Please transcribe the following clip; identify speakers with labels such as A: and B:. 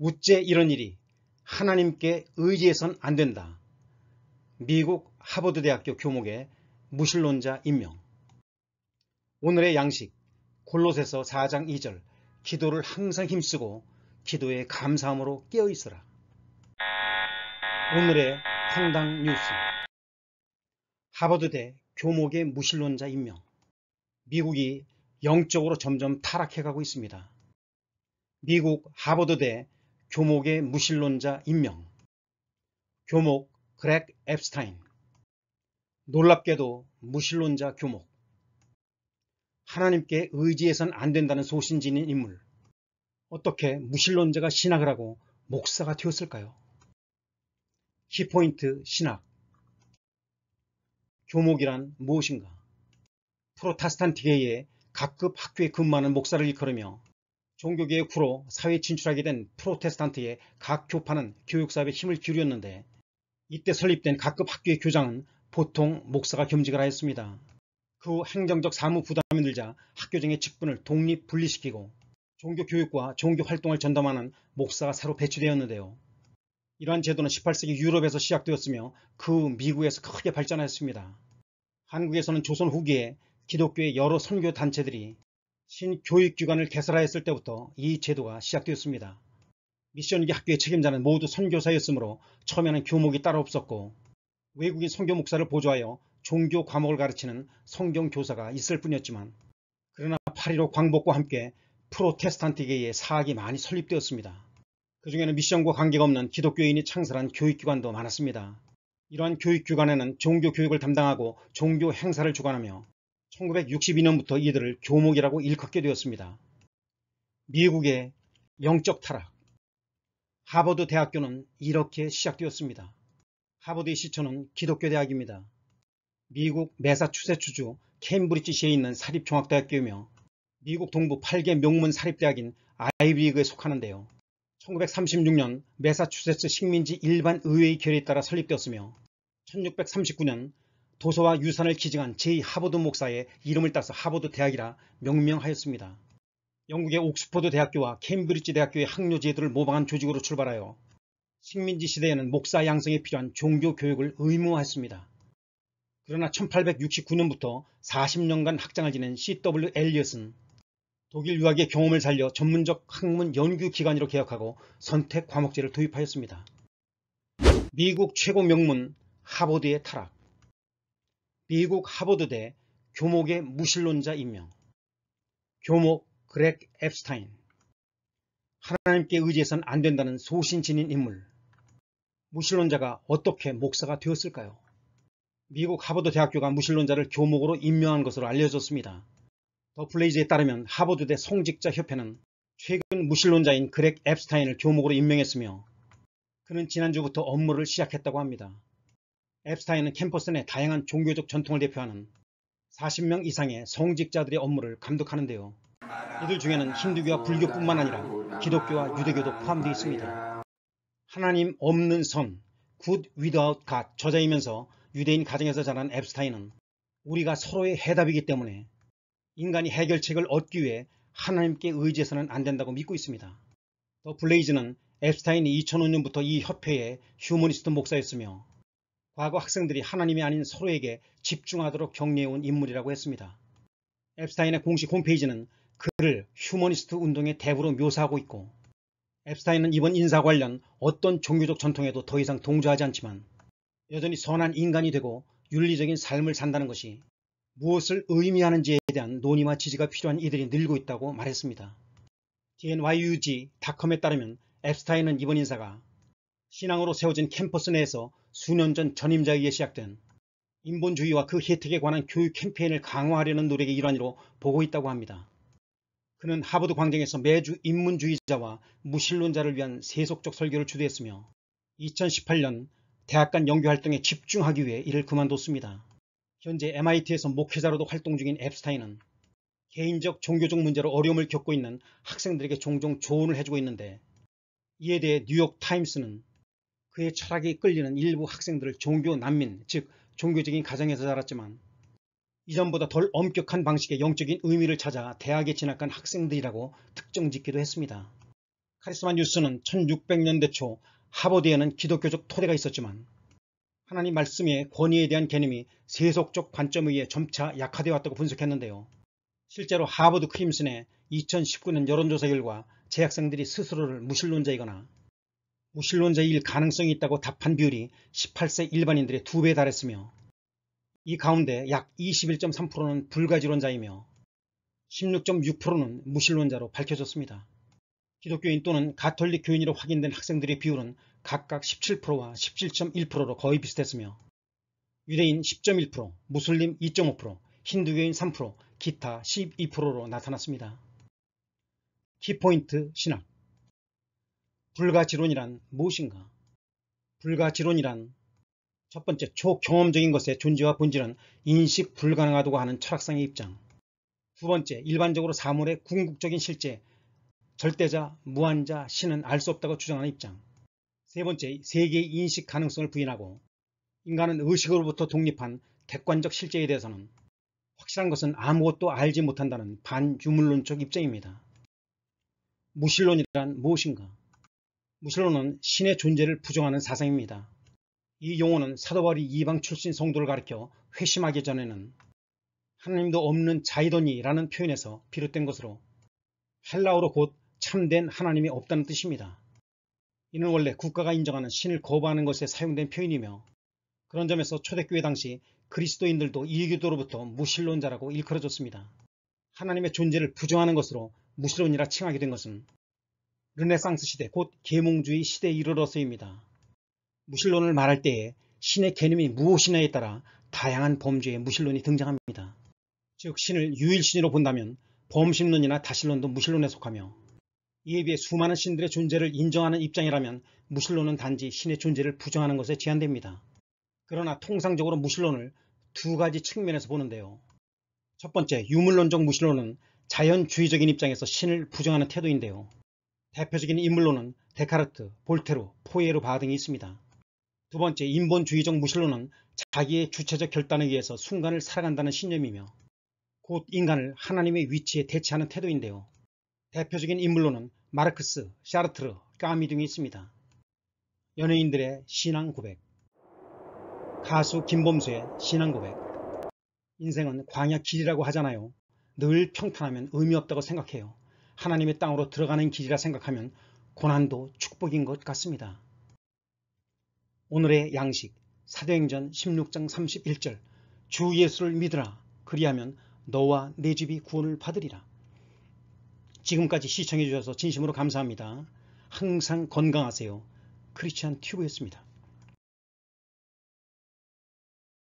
A: 우째 이런 일이 하나님께 의지해선 안 된다. 미국 하버드대학교 교목의 무신론자 임명 오늘의 양식 골로새서 4장 2절 기도를 항상 힘쓰고 기도에 감사함으로 깨어있어라 오늘의 황당 뉴스 하버드대 교목의 무신론자 임명 미국이 영적으로 점점 타락해가고 있습니다. 미국 하버드대 교목의 무신론자 임명 교목 그렉 앱스타인 놀랍게도 무신론자 교목 하나님께 의지해선 안 된다는 소신지닌 인물 어떻게 무신론자가 신학을 하고 목사가 되었을까요? 키포인트 신학 교목이란 무엇인가? 프로타스탄티이의 각급 학교에 근무하는 목사를 일컬으며 종교계의 구로 사회 진출하게 된 프로테스탄트의 각 교파는 교육사업에 힘을 기울였는데 이때 설립된 각급 학교의 교장은 보통 목사가 겸직을 하였습니다. 그 후 행정적 사무 부담이 늘자 학교장의 직분을 독립 분리시키고 종교교육과 종교활동을 전담하는 목사가 새로 배치되었는데요. 이러한 제도는 18세기 유럽에서 시작되었으며 그 후 미국에서 크게 발전하였습니다. 한국에서는 조선 후기에 기독교의 여러 선교단체들이 신교육기관을 개설하였을 때부터 이 제도가 시작되었습니다. 미션기 학교의 책임자는 모두 선교사였으므로 처음에는 교목이 따로 없었고 외국인 선교 목사를 보조하여 종교 과목을 가르치는 성경교사가 있을 뿐이었지만 그러나 파리로 광복과 함께 프로테스탄트계의 사학이 많이 설립되었습니다. 그중에는 미션과 관계가 없는 기독교인이 창설한 교육기관도 많았습니다. 이러한 교육기관에는 종교교육을 담당하고 종교 행사를 주관하며 1962년부터 이들을 교목이라고 일컫게 되었습니다. 미국의 영적 타락 하버드 대학교는 이렇게 시작되었습니다. 하버드의 시초는 기독교 대학입니다. 미국 매사추세츠주 케임브리지시에 있는 사립종합대학교이며 미국 동부 8개 명문 사립대학인 아이비리그에 속하는데요. 1936년 매사추세츠 식민지 일반 의회의 결의에 따라 설립되었으며 1639년 도서와 유산을 기증한 제2하버드 목사의 이름을 따서 하버드 대학이라 명명하였습니다. 영국의 옥스퍼드 대학교와 캠브리지 대학교의 학료제도를 모방한 조직으로 출발하여 식민지 시대에는 목사 양성에 필요한 종교 교육을 의무화했습니다. 그러나 1869년부터 40년간 학장을 지낸 C.W. 엘리엇은 독일 유학의 경험을 살려 전문적 학문 연구 기관으로 개혁하고 선택 과목제를 도입하였습니다. 미국 최고 명문 하버드의 타락 미국 하버드대 교목의 무신론자 임명 교목 그렉 앱스타인 하나님께 의지해선 안 된다는 소신진인 인물 무신론자가 어떻게 목사가 되었을까요? 미국 하버드 대학교가 무신론자를 교목으로 임명한 것으로 알려졌습니다. 더 플레이즈에 따르면 하버드대 성직자 협회는 최근 무신론자인 그렉 앱스타인을 교목으로 임명했으며 그는 지난주부터 업무를 시작했다고 합니다. 앱스타인은 캠퍼스 내 다양한 종교적 전통을 대표하는 40명 이상의 성직자들의 업무를 감독하는데요. 이들 중에는 힌두교와 불교뿐만 아니라 기독교와 유대교도 포함되어 있습니다. 하나님 없는 선, Good Without God 저자이면서 유대인 가정에서 자란 앱스타인은 우리가 서로의 해답이기 때문에 인간이 해결책을 얻기 위해 하나님께 의지해서는 안 된다고 믿고 있습니다. 더 블레이즈는 앱스타인이 2005년부터 이 협회의 휴머니스트 목사였으며 과거 학생들이 하나님이 아닌 서로에게 집중하도록 격려해온 인물이라고 했습니다. 앱스타인의 공식 홈페이지는 그를 휴머니스트 운동의 대부로 묘사하고 있고 앱스타인은 이번 인사 관련 어떤 종교적 전통에도 더 이상 동조하지 않지만 여전히 선한 인간이 되고 윤리적인 삶을 산다는 것이 무엇을 의미하는지에 대한 논의와 지지가 필요한 이들이 늘고 있다고 말했습니다. dnyug.com에 따르면 앱스타인은 이번 인사가 신앙으로 세워진 캠퍼스 내에서 수년 전 전임자에게 시작된 인본주의와 그 혜택에 관한 교육 캠페인을 강화하려는 노력의 일환으로 보고 있다고 합니다. 그는 하버드 광장에서 매주 인문주의자와 무신론자를 위한 세속적 설교를 주도했으며 2018년 대학 간 연구 활동에 집중하기 위해 이를 그만뒀습니다. 현재 MIT에서 목회자로도 활동 중인 앱스타인은 개인적 종교적 문제로 어려움을 겪고 있는 학생들에게 종종 조언을 해주고 있는데 이에 대해 뉴욕타임스는 그의 철학에 이끌리는 일부 학생들을 종교 난민, 즉 종교적인 가정에서 자랐지만 이전보다 덜 엄격한 방식의 영적인 의미를 찾아 대학에 진학한 학생들이라고 특정 짓기도 했습니다. 카리스마 뉴스는 1600년대 초 하버드에는 기독교적 토대가 있었지만 하나님 말씀의 권위에 대한 개념이 세속적 관점에 의해 점차 약화되어 왔다고 분석했는데요. 실제로 하버드 크림슨의 2019년 여론조사 결과 재학생들이 스스로를 무신론자이거나 무신론자일 가능성이 있다고 답한 비율이 18세 일반인들의 2배에 달했으며 이 가운데 약 21.3%는 불가지론자이며 16.6%는 무신론자로 밝혀졌습니다. 기독교인 또는 가톨릭 교인으로 확인된 학생들의 비율은 각각 17%와 17.1%로 거의 비슷했으며 유대인 10.1%, 무슬림 2.5%, 힌두교인 3%, 기타 12%로 나타났습니다. 키포인트 신학 불가지론이란 무엇인가? 불가지론이란 첫 번째 초경험적인 것의 존재와 본질은 인식 불가능하다고 하는 철학상의 입장 두 번째 일반적으로 사물의 궁극적인 실제 절대자, 무한자, 신은 알 수 없다고 주장하는 입장 세 번째 세계의 인식 가능성을 부인하고 인간은 의식으로부터 독립한 객관적 실제에 대해서는 확실한 것은 아무것도 알지 못한다는 반유물론적 입장입니다. 무신론이란 무엇인가? 무실로은 신의 존재를 부정하는 사상입니다. 이 용어는 사도바울이 이방 출신 성도를 가르켜 회심하기 전에는 하나님도 없는 자이더니라는 표현에서 비롯된 것으로 헬라우로곧 참된 하나님이 없다는 뜻입니다. 이는 원래 국가가 인정하는 신을 거부하는 것에 사용된 표현이며 그런 점에서 초대교회 당시 그리스도인들도 이교도로부터 무신론자라고 일컬어졌습니다. 하나님의 존재를 부정하는 것으로 무신론이라 칭하게 된 것은 르네상스 시대 곧 계몽주의 시대에 이르러서입니다. 무신론을 말할 때에 신의 개념이 무엇이냐에 따라 다양한 범주의 무신론이 등장합니다. 즉 신을 유일신으로 본다면 범신론이나 다신론도 무신론에 속하며 이에 비해 수많은 신들의 존재를 인정하는 입장이라면 무신론은 단지 신의 존재를 부정하는 것에 제한됩니다. 그러나 통상적으로 무신론을 두 가지 측면에서 보는데요. 첫 번째, 유물론적 무신론은 자연주의적인 입장에서 신을 부정하는 태도인데요. 대표적인 인물로는 데카르트, 볼테로, 포에르 바 등이 있습니다. 두 번째, 인본주의적 무신론은 자기의 주체적 결단에 의해서 순간을 살아간다는 신념이며 곧 인간을 하나님의 위치에 대체하는 태도인데요. 대표적인 인물로는 마르크스, 샤르트르, 까미 등이 있습니다. 연예인들의 신앙 고백 가수 김범수의 신앙 고백 인생은 광야 길이라고 하잖아요. 늘 평탄하면 의미 없다고 생각해요. 하나님의 땅으로 들어가는 길이라 생각하면 고난도 축복인 것 같습니다. 오늘의 양식 사도행전 16장 31절 주 예수를 믿으라 그리하면 너와 내 집이 구원을 받으리라. 지금까지 시청해 주셔서 진심으로 감사합니다. 항상 건강하세요. 크리스찬 튜브였습니다.